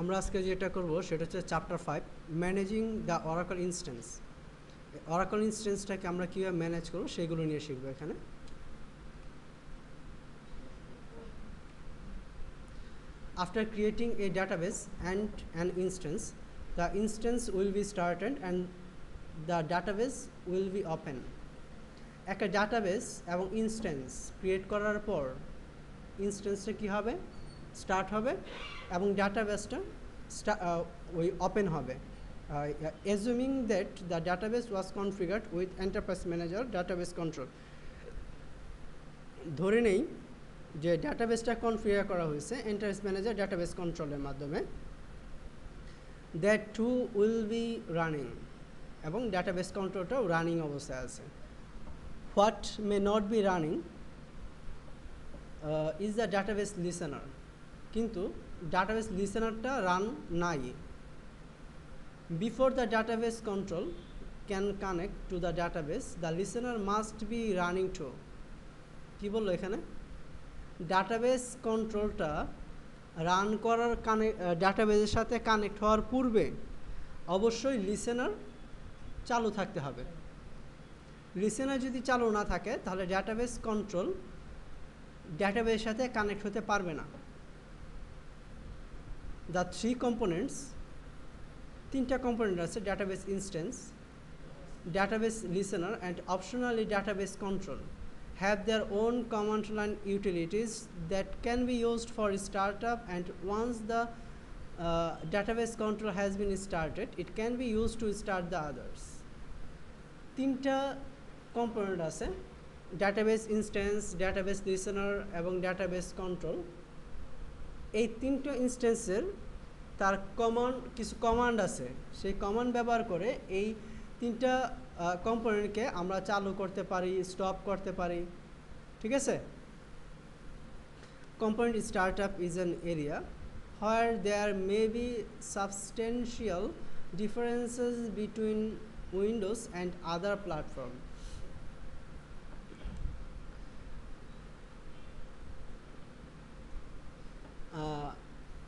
আমরা আজকে যেটা করব সেটা হচ্ছে chapter five managing the Oracle instance Oracle ইনস্ট্যান্সটাকে আমরা কীভাবে ম্যানেজ করব সেগুলো নিয়ে শিখবো এখানে after creating a database and an instance the instance will be started and the database will be open একটা ডাটাবেস এবং ইনস্ট্যান্স ক্রিয়েট করার পর ইনস্ট্যান্সটা কী হবে স্টার্ট হবে এবং ডাটাবেসটা Uh, ওপেন হবে assuming uh, that the database was configured with enterprise manager database control ধরে নেই যে ডাটাবেসটা কনফিগার করা হয়েছে এন্টারপ্রাইজ ম্যানেজার ডাটাবেস কন্ট্রোলের মাধ্যমে that too will be running এবং ডাটাবেস কন্ট্রোলটাও রানিং অবস্থায় আছে what may not be running is the database listener কিন্তু ডাটাবেস লিসেনারটা রান নাই before the database control can connect to the database the listener must be running to কী বললো এখানে ডাটাবেস কন্ট্রোলটা রান করার কানে ডাটাবেসের সাথে কানেক্ট হওয়ার পূর্বে অবশ্যই লিসেনার চালু থাকতে হবে লিসেনার যদি চালু না থাকে তাহলে ডাটাবেস কন্ট্রোল ডাটাবেসের সাথে কানেক্ট হতে পারবে না দ্য থ্রি কম্পোনেন্টস তিনটা কম্পোনেন্ট আছে database instance database listener and optionally database control have their own command line utilities that can be used for start up and once the database control has been started it can be use to start the others তিনটা component আছে database instance database listener এবং database control এই তিনটো ইনস্টেন্সের তার common কিছু command আছে সেই command ব্যবহার করে এই তিনটা কম্পোনেন্টকে আমরা চালু করতে পারি স্টপ করতে পারি ঠিক আছে component start up is an area where there may be substantial differences between Windows and other platform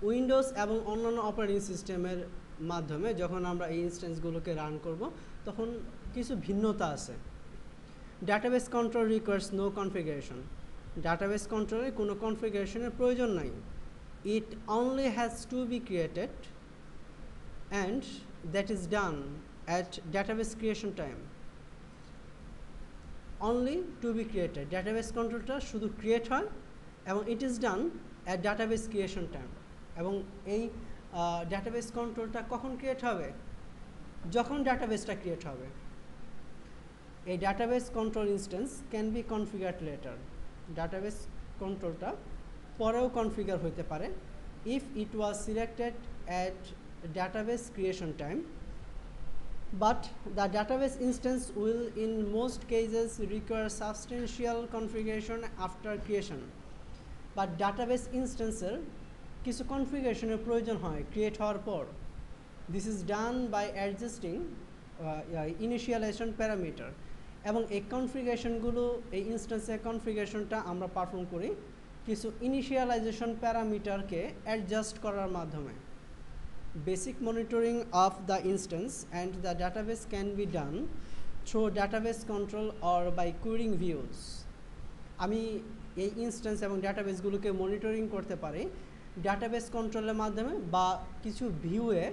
Windows এবং অন্যান্য অপারেটিং সিস্টেমের মাধ্যমে যখন আমরা এই ইনস্টেন্সগুলোকে রান করব তখন কিছু ভিন্নতা আছে database control requires no configuration database কন্ট্রোলে কোনো কনফিগারেশনের প্রয়োজন নাই it only has to be created and that is done at database creation time only to be created database কন্ট্রোলটা শুধু ক্রিয়েট হয় এবং it is done database creation time এবং এই ডাটাবেস কন্ট্রোলটা কখন ক্রিয়েট হবে যখন ডাটাবেসটা ক্রিয়েট হবে এই database control instance can be configure later database কন্ট্রোলটা পরেও কনফিগার হইতে পারে if it was selected at database creation time but the database instance will in most cases require substantial configuration after creation বা database ইনস্টেন্সের কিছু কনফিগারেশনের প্রয়োজন হয় ক্রিয়েট হওয়ার পর this is done by adjusting initialization parameter এবং এই কনফিগারেশনগুলো এই ইনস্টেন্সের কনফিগারেশনটা আমরা পারফর্ম করি কিছু ইনিশিয়ালাইজেশন প্যারামিটারকে অ্যাডজাস্ট করার মাধ্যমে basic monitoring of the instance and the database can be done through database control or by querying views আমি এই ইনস্ট্যান্স এবং ডাটাবেসগুলোকে মনিটরিং করতে পারি ডাটাবেস কন্ট্রোলের মাধ্যমে বা কিছু ভিউয়ে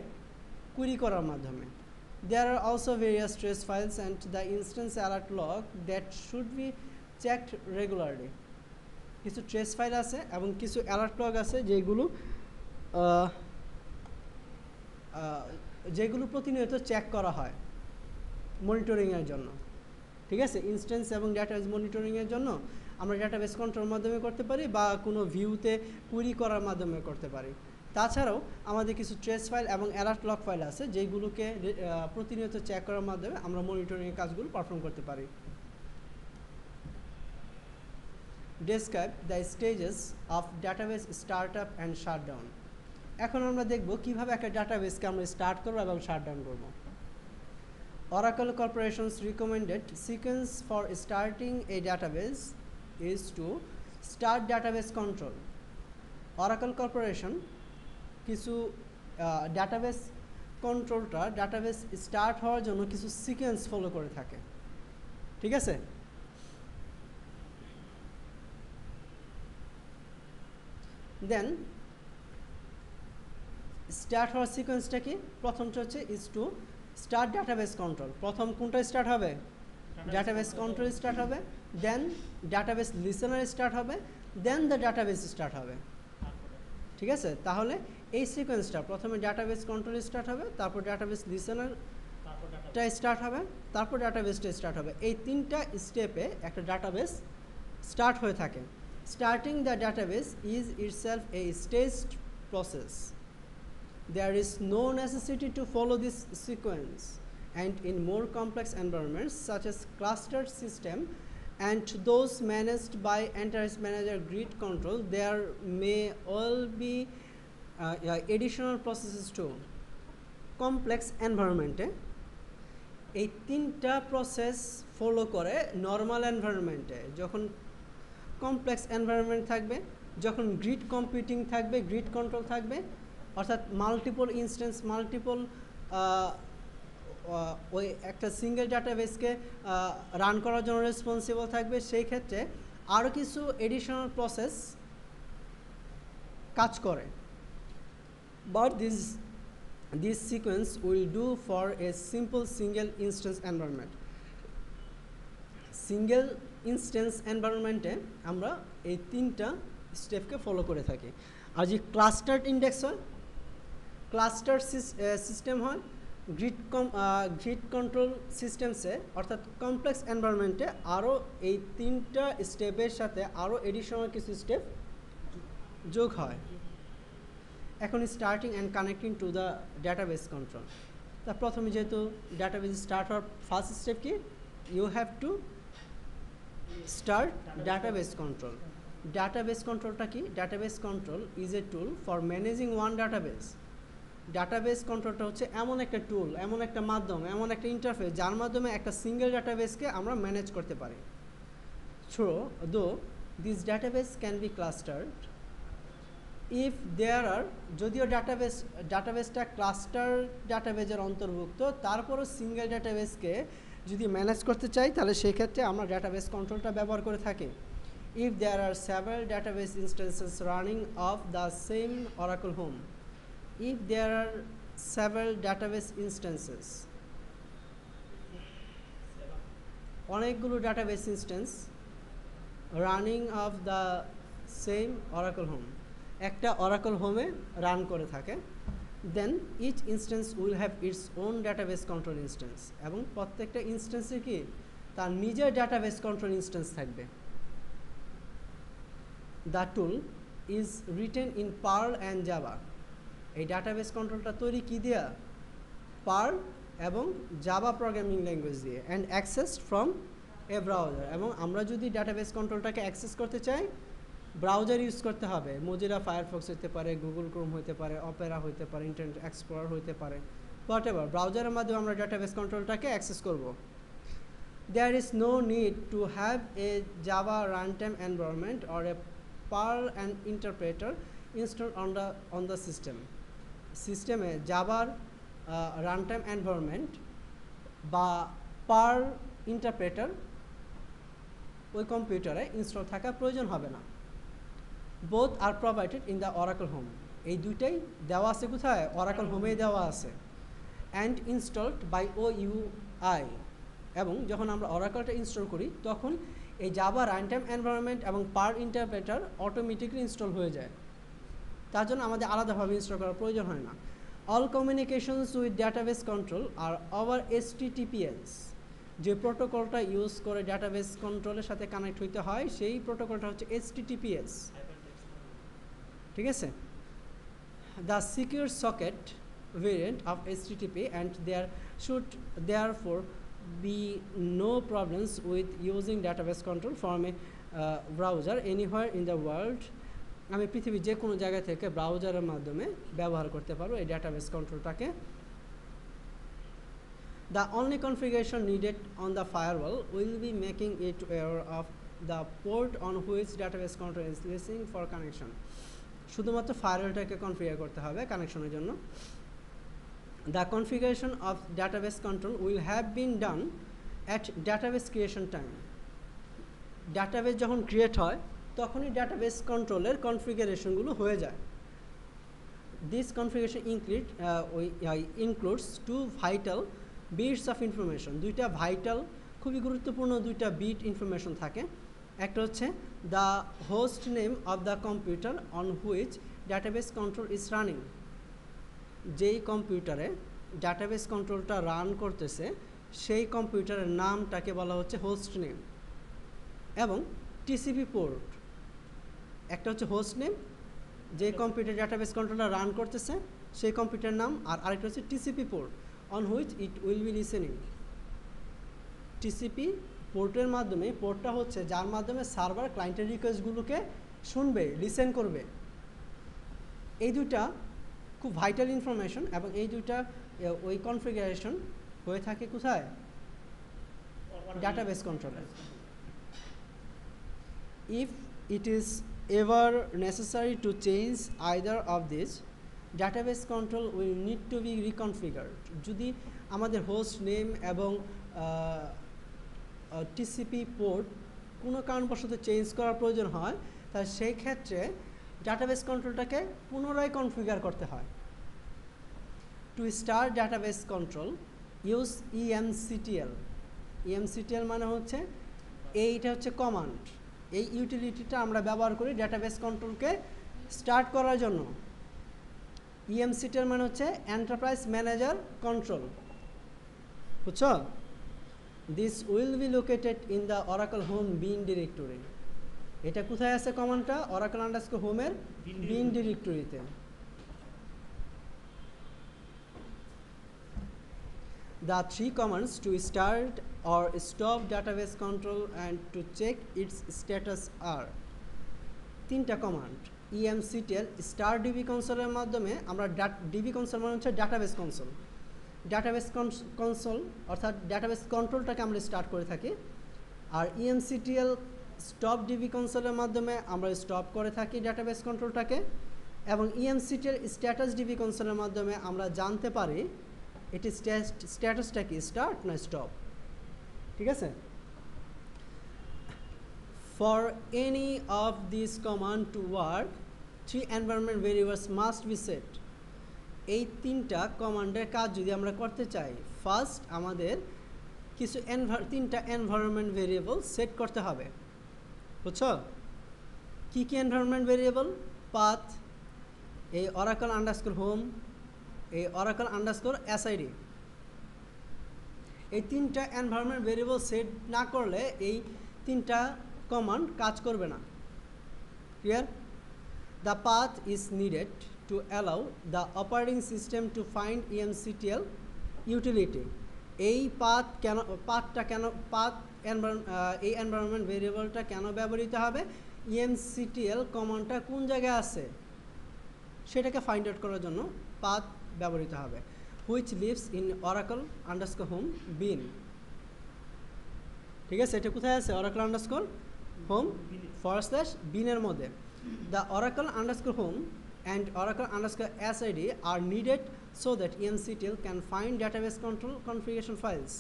কুরি করার মাধ্যমে there are also various trace files and the instance alert log that should be checked regularly কিছু ট্রেস ফাইল আছে এবং কিছু অ্যালার্ট লক আছে যেগুলো যেগুলো প্রতিনিয়ত চেক করা হয় মনিটরিংয়ের জন্য ঠিক আছে ইনস্ট্যান্স এবং ডেটা মনিটরিংয়ের জন্য আমরা ডাটাবেস কন্ট্রোল মাধ্যমে করতে পারি বা কোনো ভিউতে কুইরি করার মাধ্যমে করতে পারি তাছাড়াও আমাদের কিছু ট্রেস ফাইল এবং অ্যালার্ট লক ফাইল আছে যেগুলোকে প্রতিনিয়ত চেক করার মাধ্যমে আমরা মনিটরিংয়ের কাজগুলো পারফর্ম করতে পারি the stages of database start up and shut down এখন আমরা দেখব কীভাবে একটা ডাটাবেসকে আমরা স্টার্ট করবো এবং ডাউন করবো Oracle Corporation's recommended sequence for starting a database is to start database control. Oracle Corporation কিছু ডাটাবেস কন্ট্রোলটা ডাটাবেস স্টার্ট হওয়ার জন্য কিছু সিকোয়েন্স ফলো করে থাকে ঠিক আছে দেন স্টার্ট হওয়ার সিকোয়েন্সটা কি প্রথমটা হচ্ছে is to start database control প্রথম কোনটা স্টার্ট হবে ডাটাবেস কন্ট্রোল স্টার্ট হবে দেন ডাটাবেস লিসেনার স্টার্ট হবে দেন দ্য ডাটাবেস স্টার্ট হবে ঠিক আছে তাহলে এই সিকোয়েন্সটা প্রথমে ডাটাবেস কন্ট্রোল স্টার্ট হবে তারপর ডাটাবেস লিসেনারটা স্টার্ট হবে তারপর ডাটাবেসটা স্টার্ট হবে এই তিনটা স্টেপে একটা ডাটাবেস স্টার্ট হয়ে থাকে starting the database is self a staged process there is no necessity to follow this sequence and in more complex environments such as cluster system and to those managed by enterprise manager grid control there may all be uh, additional processes too complex environment eh? এই তিনটা process follow করে normal এনভায়রনমেন্টে যখন complex environment থাকবে যখন grid computing থাকবে grid control থাকবে অর্থাৎ মাল্টিপল ইনস্ট্যান্স মাল্টিপল ওই একটা সিঙ্গেল ডাটাবেসকে রান করার জন্য রেসপন্সিবল থাকবে সেই ক্ষেত্রে আরও কিছু এডিশনাল প্রসেস কাজ করে but this this sequence will do for a simple single instance environment single instance এনভায়রনমেন্টে আমরা এই তিনটা স্টেপকে ফলো করে থাকি আর যে ক্লাস্টার্ড ইন্ডেক্স হয় ক্লাস্টার সিস্টেম হয় গ্রিড কম গ্রিড কন্ট্রোল সিস্টেমসে অর্থাৎ কমপ্লেক্স এনভায়রনমেন্টে আরও এই তিনটা স্টেপের সাথে আরও এডিশনাল কিছু স্টেপ যোগ হয় এখন starting and connecting to the database control তা প্রথমে যেহেতু ডাটাবেস স্টার্ট হওয়ার ফার্স্ট স্টেপ কি you have to start database control database কন্ট্রোলটা কি database control is a tool for managing one database database কন্ট্রোলটা হচ্ছে এমন একটা টুল এমন একটা মাধ্যম এমন একটা ইন্টারফেস যার মাধ্যমে একটা সিঙ্গেল ডাটাবেসকে আমরা ম্যানেজ করতে পারি so though this database can be clustered if there are যদিও ডাটাবেস ডাটাবেসটা ক্লাস্টার ডাটাবেজের অন্তর্ভুক্ত তারপরও সিঙ্গেল ডাটাবেসকে যদি ম্যানেজ করতে চাই তাহলে সেক্ষেত্রে আমরা ডাটাবেস কন্ট্রোলটা ব্যবহার করে থাকি if there are several database instances running off the same Oracle home if there are several database instances অনেকগুলো database instance running off the same Oracle home একটা অরাকল হোমে রান করে থাকে then each instance will have its own database control instance এবং প্রত্যেকটা ইনস্ট্যান্সে কি তার নিজের ডাটাবেস কন্ট্রোল ইনস্ট্যান্স থাকবে the tool is written in Perl and Java এই ডাটাবেস কন্ট্রোলটা তৈরি কী দেয়া পার এবং জাভা প্রোগ্রামিং ল্যাঙ্গুয়েজ দিয়ে and access from a browser এবং আমরা যদি ডাটাবেস কন্ট্রোলটাকে অ্যাক্সেস করতে চাই ব্রাউজার ইউজ করতে হবে মজিরা ফায়ারফক্স হতে পারে গুগল ক্রোম হতে পারে অপেরা হতে পারে ইন্টারনেট এক্সপ্লোরার হতে পারে হোয়াট এভার ব্রাউজারের মাধ্যমে আমরা ডাটাবেস কন্ট্রোলটাকে অ্যাক্সেস করব there is no need to have a Java run time environment or a Perl and interpreter install on the on the system সিস্টেমে রান রানটাইম এনভায়রনমেন্ট বা Perl interpreter ওই কম্পিউটারে install থাকা প্রয়োজন হবে না both are provided in the Oracle home এই দুইটাই দেওয়া আছে কোথায় অরাকল হোমেই দেওয়া আছে and installed by O UI এবং যখন আমরা অরাকলটা ইনস্টল করি তখন এই রান রানটাইম এনভায়রনমেন্ট এবং পার ইন্টারপ্রেটার অটোমেটিকলি ইনস্টল হয়ে যায় তার জন্য আমাদের আলাদাভাবে ইনস্টল করার প্রয়োজন হয় না all communications with database control are our HTTPS যে প্রোটোকলটা ইউজ করে ডাটাবেস কন্ট্রোলের সাথে কানেক্ট হইতে হয় সেই প্রোটোকলটা হচ্ছে এসটিটিপিএস ঠিক আছে the secure socket variant of HTTP and there should therefore be no problems with using database control a uh, browser anywhere in the world আমি পৃথিবীর যে কোনো জায়গা থেকে ব্রাউজারের মাধ্যমে ব্যবহার করতে পারবো এই ডাটাবেস কন্ট্রোলটাকে only configuration needed on the the will be making making it aware of the port on which database control is listening for connection শুধুমাত্র ফায়ারওয়ালটাকে কনফিগার করতে হবে কানেকশনের জন্য the configuration of database control will have been done at database creation time database যখন create হয় তখনই database কন্ট্রোলের কনফিগারেশনগুলো হয়ে যায় দিস কনফিগারেশন ইনক্লুড ওই includes two vital bits of information দুইটা ভাইটাল খুবই গুরুত্বপূর্ণ দুইটা বিট ইনফরমেশন থাকে একটা হচ্ছে the host name of the computer on which database control is running যেই কম্পিউটারে ডাটাবেস কন্ট্রোলটা রান করতেছে সেই কম্পিউটারের নামটাকে বলা হচ্ছে হোস্ট নেম এবং টিসিপি পোর্ট একটা হচ্ছে হোস্ট নেম যে কম্পিউটার ডাটাবেস কন্ট্রোলার রান করতেছে সেই কম্পিউটার নাম আর আরেকটা হচ্ছে TCP port on which it will be listening TCP পোর্টের মাধ্যমে পোর্টটা হচ্ছে যার মাধ্যমে সার্ভার ক্লায়েন্টের রিকোয়েস্টগুলোকে শুনবে লিসেন করবে এই দুইটা খুব ভাইটাল ইনফরমেশন এবং এই দুইটা ওই কনফিগারেশন হয়ে থাকে কোথায় database controller if it is ever necessary to change either of these database control will need to be reconfigured যদি আমাদের হোস্ট নেম এবং টিসিপি পোর্ট কোনো কারণবশত চেঞ্জ করার প্রয়োজন হয় তাহলে সেই ক্ষেত্রে ডাটাবেস কন্ট্রোলটাকে পুনরায় কনফিগার করতে হয় to start database control use EMCTL EMCTL মানে হচ্ছে এইটা হচ্ছে কমান্ড এই ইউটিলিটিটা আমরা ব্যবহার করি ডেটাবেস কন্ট্রোলকে স্টার্ট করার জন্য ইএমসিটার e মানে হচ্ছে এন্টারপ্রাইজ ম্যানেজার কন্ট্রোল বুঝছ this will be located in the Oracle home bin directory এটা কোথায় আছে কমানটা অরাকল আন্ডাস্কো হোমের বিন ডিরেক্টরিতে the three commands to start or stop database control and to check its status are তিনটা command EMCTL start DB কনসোলের মাধ্যমে আমরা ডিবি কনসোল মানে হচ্ছে ডাটাবেস কনসোল ডাটাবেস কনসোল অর্থাৎ ডাটাবেস কন্ট্রোলটাকে আমরা স্টার্ট করে থাকি আর ইএমসিটিএল স্টপ ডিবি কনসোলের মাধ্যমে আমরা স্টপ করে থাকি ডাটাবেস কন্ট্রোলটাকে এবং ইএমসিটিএল স্ট্যাটাস ডিবি কনসোলের মাধ্যমে আমরা জানতে পারি এটি স্ট্যাটাসটা কি স্টার্ট না স্টপ ঠিক আছে for any of this command to work three environment variables must be set এই তিনটা কমান্ডের কাজ যদি আমরা করতে চাই ফার্স্ট আমাদের কিছু এনভার তিনটা এনভায়রনমেন্ট ভেরিয়েবল সেট করতে হবে বুঝছ কী কী এনভায়রনমেন্ট ভেরিয়েবল পাথ এই অরাকল আন্ডারস্কোর হোম এই অরাকল আন্ডারস্কোর এসআইডি এই তিনটা এনভায়রনমেন্ট ভেরিয়েবল সেট না করলে এই তিনটা কমান্ড কাজ করবে না clear the path is needed to allow the operating system to find EMCTL utility এই পাথ কেন পাথটা কেন পাথ এই এনভায়রনমেন্ট ভেরিয়েবলটা কেন ব্যবহৃত হবে ইএমসিটিএল কমান্ডটা কোন জায়গায় আছে সেটাকে ফাইন্ড আউট করার জন্য পাথ ব্যবহৃত হবে which lives in Oracle underscore home bin ঠিক আছে এটা কোথায় আছে Oracle underscore home for slash বিনের মধ্যে the Oracle underscore home and Oracle underscore SID are needed so that EMCTL can find database control configuration files.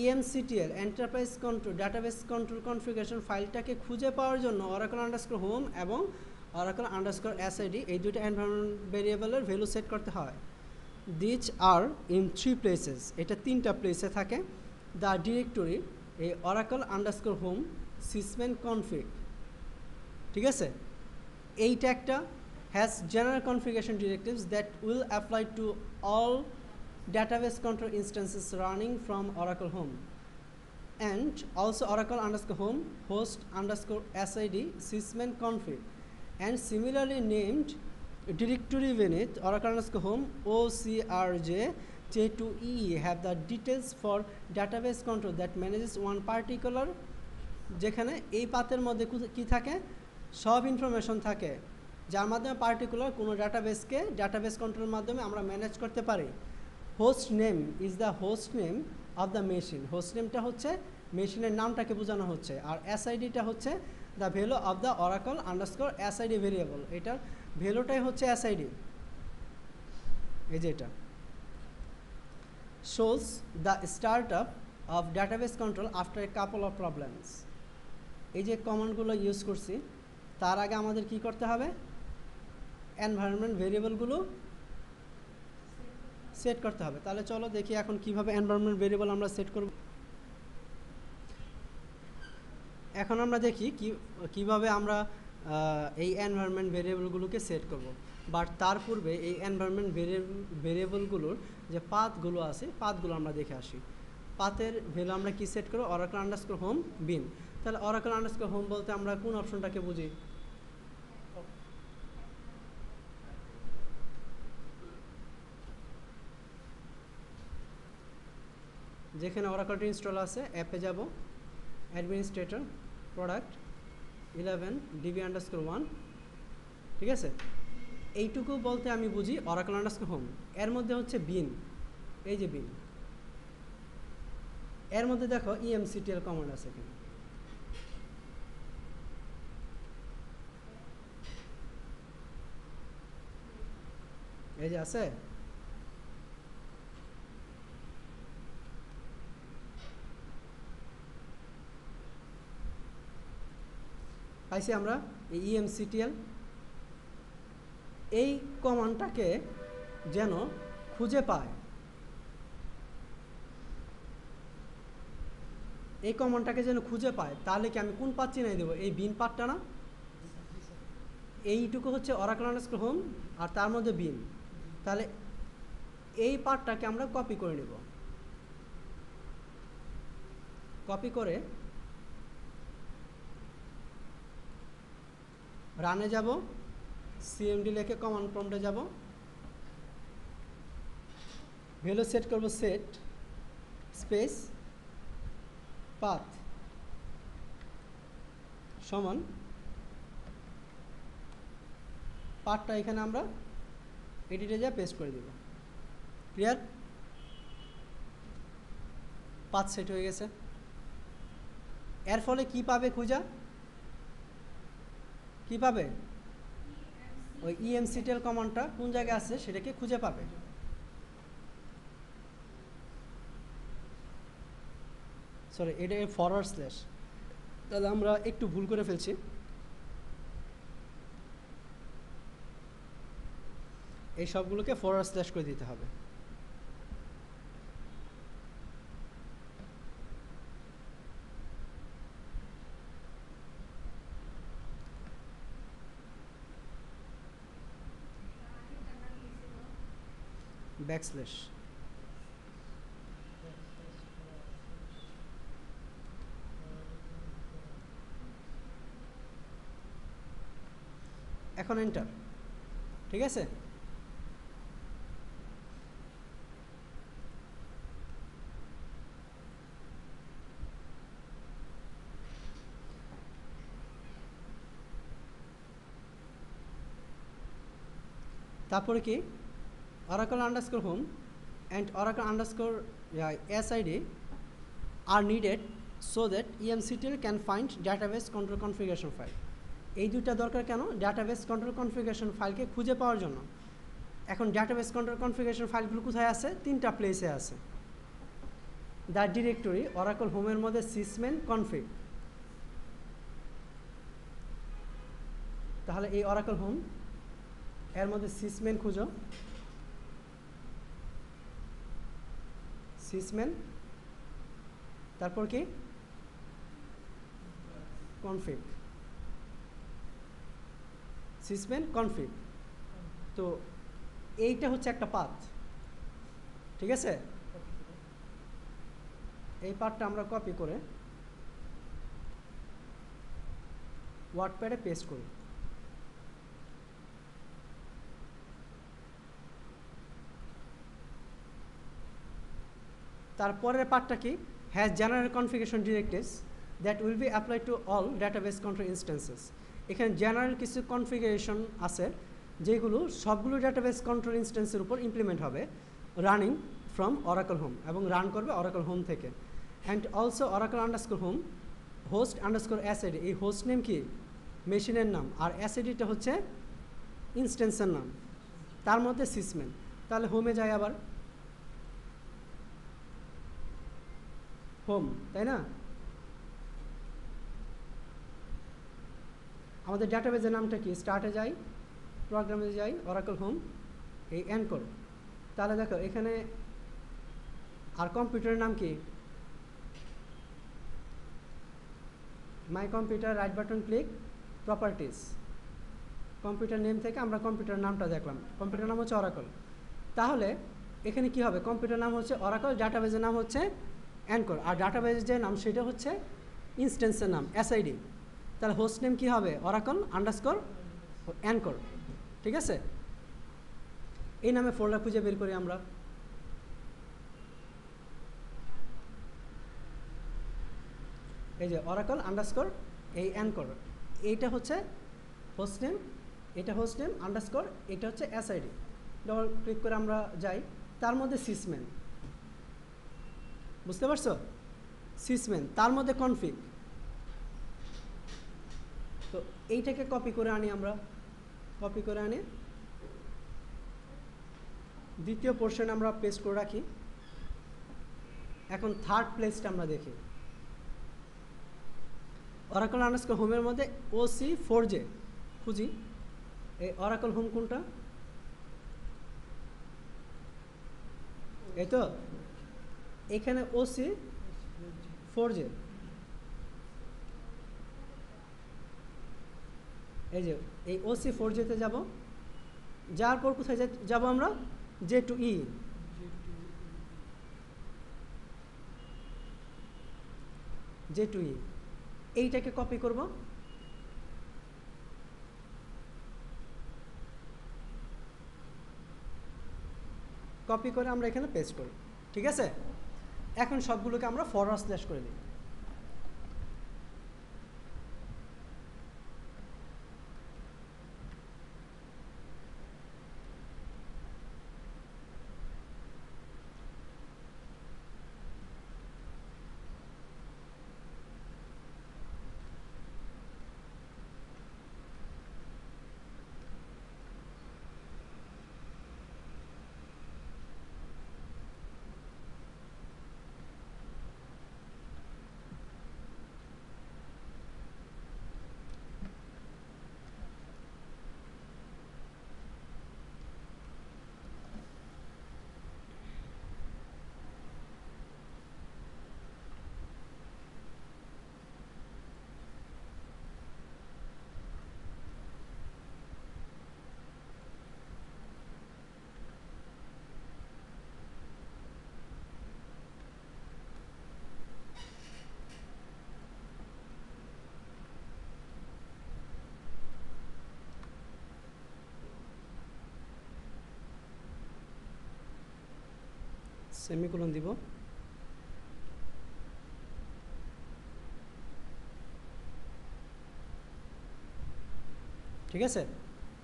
EMCTL enterprise control database control configuration ফাইলটাকে খুঁজে পাওয়ার জন্য Oracle underscore হোম এবং Oracle Oracle underscore SID এই দুটো environment ভেরিয়েবলের value set করতে হয় these are in three places এটা তিনটা প্লেসে থাকে দ্য ডিরেক্টরি এই Oracle underscore home sysman config ঠিক আছে এইটা একটা has general configuration directives that will apply to all database control instances running from Oracle home and also Oracle underscore home host underscore SID sysman config and similarly named home O C R J J two E have the details for database control that manages one particular যেখানে এই পাতের মধ্যে কি থাকে সব information থাকে যার মাধ্যমে পার্টিকুলার কোনো ডাটাবেসকে ডাটাবেস কন্ট্রোলের মাধ্যমে আমরা ম্যানেজ করতে পারি host name is the host name of the machine host নেমটা হচ্ছে মেশিনের নামটাকে বোঝানো হচ্ছে আর এসআইডিটা হচ্ছে the value of the Oracle underscore SID variable এটার ভেলোটাই হচ্ছে অ্যাসাইডিন এই যে এটা the start up of database control after a couple of problems এই যে কমান্ডগুলো ইউজ করছি তার আগে আমাদের কি করতে হবে এনভায়রনমেন্ট ভেরিয়েবলগুলো সেট করতে হবে তাহলে চলো দেখি এখন কিভাবে এনভায়রনমেন্ট ভেরিয়েবল আমরা সেট করব এখন আমরা দেখি কি কীভাবে আমরা এই এনভায়রনমেন্ট ভেরিয়েবলগুলোকে সেট করব। বাট তার পূর্বে এই এনভায়রনমেন্ট ভেরিয়েবলগুলোর যে পাথগুলো আছে পাথগুলো আমরা দেখে আসি পাতের ভ্যালু আমরা কি সেট করবো অরাকল আন্ডারস্কোর হোম বিন তাহলে অরাকল আন্ডারস্কোর হোম বলতে আমরা কোন অপশনটাকে বুঝি যেখানে অরাকলটি ইনস্টল আছে অ্যাপে যাব administrator product eleven DB underscore one ঠিক আছে এইটুকু বলতে আমি বুঝি অরাকল আন্ডারস্কোর হোম এর মধ্যে হচ্ছে বিন এই যে বিন এর মধ্যে দেখো ইএমসিটিএল e কমান্ড আছে এখানে এই যে আছে পাইছি আমরা এই ইএমসিটিএল e এই কমানটাকে যেন খুঁজে পায় এই কমনটাকে যেন খুঁজে পায় তাহলে কি আমি কোন পাত চিনাই দেবো এই বিন পাতটা না এইটুকু হচ্ছে অরাকলানস হোম আর তার মধ্যে বিন তাহলে এই পার্টটাকে আমরা কপি করে নেব কপি করে রানে যাব সিএমডি লেখে কমান্ড প্রমটে যাব ভ্যালু সেট করব সেট স্পেস পাথ সমান পার্টটা এখানে আমরা এডিটে যা পেস্ট করে দেব ক্লিয়ার পাথ সেট হয়ে গেছে এর ফলে কি পাবে খোঁজা কি পাবে ওই ইএমসিটেল e কমান্ডটা কোন জায়গায় আছে সেটাকে খুঁজে পাবে সরি এটা ফরওয়ার্ড স্ল্যাশ তাহলে আমরা একটু ভুল করে ফেলছি এই সবগুলোকে ফরওয়ার্ড স্ল্যাশ করে দিতে হবে ব্যাকস্ল্যাশ এখন এন্টার ঠিক আছে তারপরে কি Oracle underscore home and Oracle underscore yeah, SID are needed so that EMCTL can find database control configuration file. এই দুইটা দরকার কেন ডাটাবেস কন্ট্রোল কনফিগারেশন ফাইলকে খুঁজে পাওয়ার জন্য এখন ডাটাবেস কন্ট্রোল কনফিগারেশন ফাইলগুলো কোথায় আছে তিনটা প্লেসে আছে দ্য ডিরেক্টরি অরাকল হোমের মধ্যে সিসমেন কনফিগ তাহলে এই অরাকল হোম এর মধ্যে সিসমেন খুঁজো সিসম্যান তারপর কি কনফিগ সিসম্যান কনফিগ তো এইটা হচ্ছে একটা পাথ ঠিক আছে এই পার্টটা আমরা কপি করে ওয়ার্ডপ্যাডে পেস্ট করি তারপরের পার্টটা কি has general configuration directives that will be apply to all database control instances এখানে জেনারেল কিছু কনফিগারেশন আছে যেগুলো সবগুলো ডাটাবেস কন্ট্রোল ইনস্টেন্সের উপর ইমপ্লিমেন্ট হবে রানিং ফ্রম অরাকল হোম এবং রান করবে অরাকল হোম থেকে and also Oracle underscore home host underscore SID এই হোস্ট নেম কি মেশিনের নাম আর অ্যাসিডিটা হচ্ছে ইনস্টেন্সের নাম তার মধ্যে সিসমেন তাহলে হোমে যায় আবার হোম তাই না আমাদের ডাটাবেজের নামটা কি স্টার্টে যাই প্রোগ্রামে যাই অরাকল হোম এই অ্যান করো তাহলে দেখো এখানে আর কম্পিউটারের নাম কি my computer right button click properties computer name থেকে আমরা কম্পিউটার নামটা দেখলাম কম্পিউটার নাম হচ্ছে অরাকল তাহলে এখানে কি হবে কম্পিউটার নাম হচ্ছে অরাকল ডাটাবেজের নাম হচ্ছে অ্যাঙ্কর আর ডাটাবেস যে নাম সেটা হচ্ছে ইনস্টেন্সের নাম এসআইডি তাহলে হোস্ট নেম কী হবে অরাকল আন্ডারস্কোর অ্যাঙ্কর ঠিক আছে এই নামে ফোল্ডার খুঁজে বের করি আমরা এই যে অরাকল আন্ডারস্কোর এই অ্যাঙ্কর এইটা হচ্ছে হোস্ট নেম এটা হোস্ট নেম আন্ডারস্কোর এটা হচ্ছে এসআইডি ডবল ক্লিক করে আমরা যাই তার মধ্যে সিসম্যান বুঝতে পারছো সিসমেন তার মধ্যে কনফিগ তো এইটাকে কপি করে আনি আমরা কপি করে আনি দ্বিতীয় পোর্শন আমরা পেস্ট করে রাখি এখন থার্ড প্লেসটা আমরা দেখি অরাকল আন্ডাস্কো হোমের মধ্যে ও সি ফোর জে খুঁজি এই অরাকল হোম কোনটা এই তো এখানে ওসি ফোর জে এই যে এই ওসি ফোর জেতে যাব যাওয়ার পর কোথায় যাব আমরা J two E J two E এইটাকে কপি করব কপি করে আমরা এখানে পেস্ট করি ঠিক আছে এখন সবগুলোকে আমরা ফরওয়ার্ড স্ল্যাশ করে দিই সেমিকোলন দিব ঠিক আছে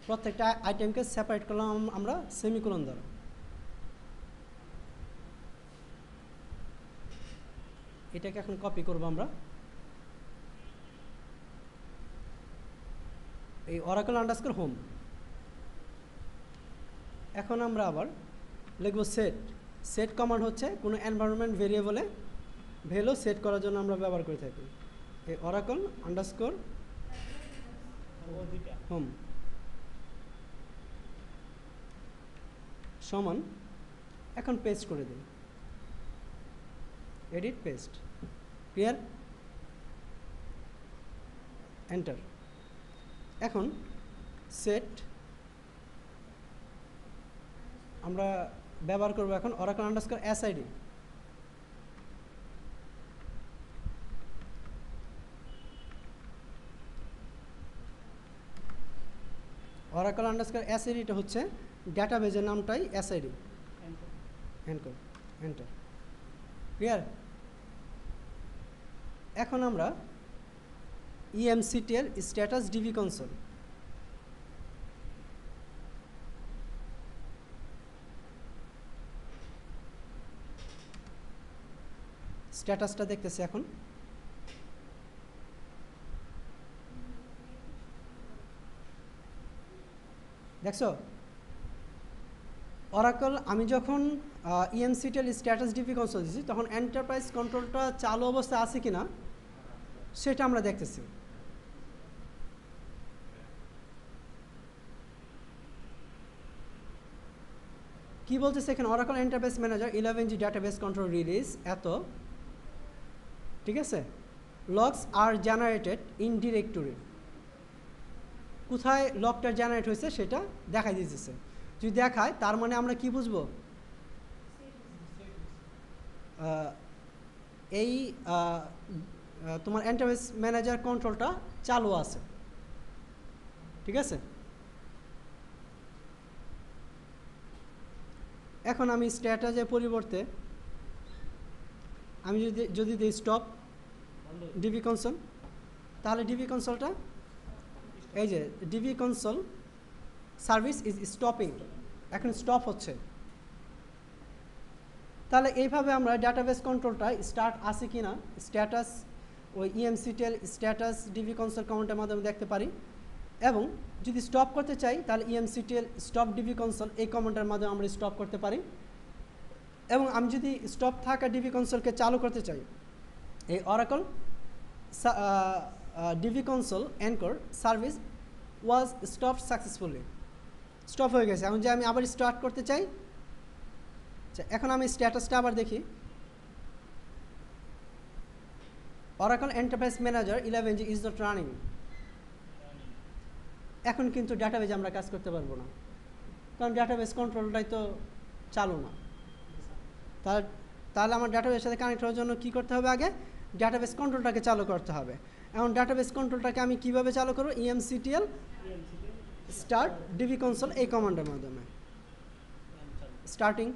প্রত্যেকটা আইটেমকে সেপারেট করলাম আমরা সেমিকোলন দ্বারা এটাকে এখন কপি করব আমরা এই অরাকল আন্ডাস্কর হোম এখন আমরা আবার লিখব সেট সেট কমান্ড হচ্ছে কোনো এনভায়রনমেন্ট ভেরিয়েবলে ভ্যালু সেট করার জন্য আমরা ব্যবহার করে থাকি এই অরাকল আন্ডারস্কোর হোম সমান এখন পেস্ট করে দিন এডিট পেস্ট ক্লিয়ার এন্টার এখন সেট আমরা ব্যবহার করবো এখন Oracle underscore SID Oracle underscore এসআইডিটা হচ্ছে ডাটাবেজের নামটাই এসআইডি এন্টার এন্টার ক্লিয়ার এখন আমরা ইএমসিটিএল স্ট্যাটাস ডিভি কনসোল স্ট্যাটাসটা দেখতেছি এখন দেখছো অরাকল আমি যখন EMCTL e status DB console দিচ্ছি তখন এন্টারপ্রাইজ কন্ট্রোলটা চালু অবস্থা আছে কি না সেটা আমরা দেখতেছি কি বলতেছে এখানে Oracle enterprise manager eleven G database control release এত ঠিক আছে logs are generated in directory কোথায় লকটা জেনারেট হয়েছে সেটা দেখাই দিতেছে যদি দেখায় তার মানে আমরা কি বুঝবো এই তোমার এন্টারপ্রাইজ ম্যানেজার কন্ট্রোলটা চালু আছে ঠিক আছে এখন আমি স্ট্র্যাটাজের পরিবর্তে আমি যদি যদি দিই স্টপ ডিবি কনসোল তাহলে ডিবি কনসোলটা এই যে DB console service is stopping এখন স্টপ হচ্ছে তাহলে এইভাবে আমরা ডাটাবেস কন্ট্রোলটা স্টার্ট আসে কি না স্ট্যাটাস ওই ইএমসিটেল স্ট্যাটাস ডিবি কনসোল কাউন্টের মাধ্যমে দেখতে পারি এবং যদি স্টপ করতে চাই তাহলে টেল স্টপ ডিবি কনসোল এই কমান্ডের মাধ্যমে আমরা স্টপ করতে পারি এবং আমি যদি স্টপ থাকা ডিভি কনসোলকে চালু করতে চাই এই Oracle DB console orcl service was stop successfully stop হয়ে গেছে এখন যে আমি আবার স্টার্ট করতে চাই আচ্ছা, এখন আমি স্ট্যাটাসটা আবার দেখি Oracle enterprise manager eleven G is not running এখন কিন্তু ডাটাবেজ আমরা কাজ করতে পারবো না কারণ ডাটাবেজ কন্ট্রোলটাই তো চালু না তার তাহলে আমার ডাটাবেসের সাথে কানেক্ট হওয়ার জন্য কী করতে হবে আগে ডাটাবেস কন্ট্রোলটাকে চালু করতে হবে এখন ডাটাবেস কন্ট্রোলটাকে আমি কীভাবে চালু করব ইএমসিটিএল স্টার্ট ডিবি কনসোল এই কমান্ডের মাধ্যমে স্টার্টিং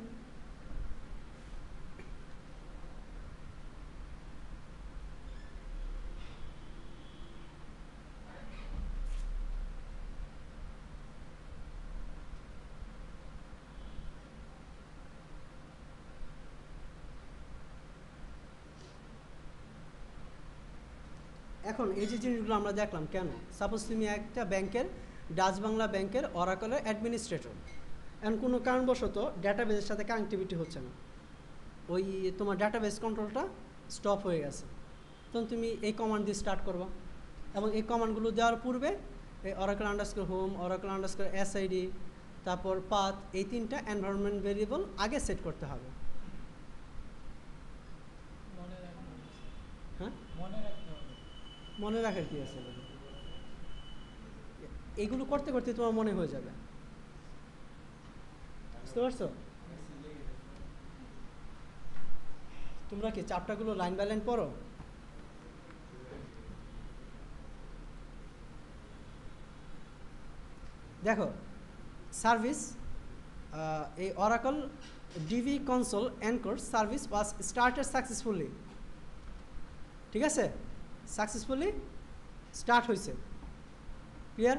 এখন এই যে জিনিসগুলো আমরা দেখলাম কেন সাপোজ তুমি একটা ব্যাংকের ডাচ বাংলা ব্যাংকের অরাকলের অ্যাডমিনিস্ট্রেটর এখন কোনো কারণবশত ডাটাবেসের সাথে কানেক্টিভিটি হচ্ছে না ওই তোমার ডাটাবেস কন্ট্রোলটা স্টপ হয়ে গেছে তখন তুমি এই কমান্ড দিয়ে স্টার্ট করবা এবং এই কমান্ডগুলো দেওয়ার পূর্বে এই Oracle underscore home Oracle underscore SID তারপর পাথ এই তিনটা এনভায়রনমেন্ট ভেরিয়েবল আগে সেট করতে হবে মনে রাখার কী আছে এইগুলো করতে করতে তোমার মনে হয়ে যাবে বুঝতে পারছো তোমরা কি চাপটাগুলো লাইন বাই লাইন পড়ো দেখো সার্ভিস এই Oracle DB console orcl service was started successfully ঠিক আছে সাকসেসফুলি স্টার্ট হয়েছে ক্লিয়ার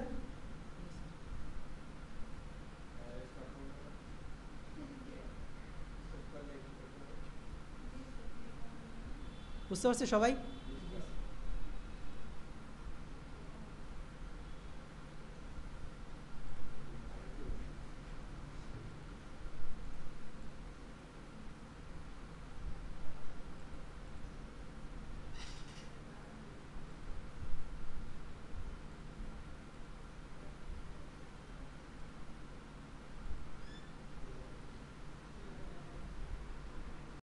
বুঝতে পারছি সবাই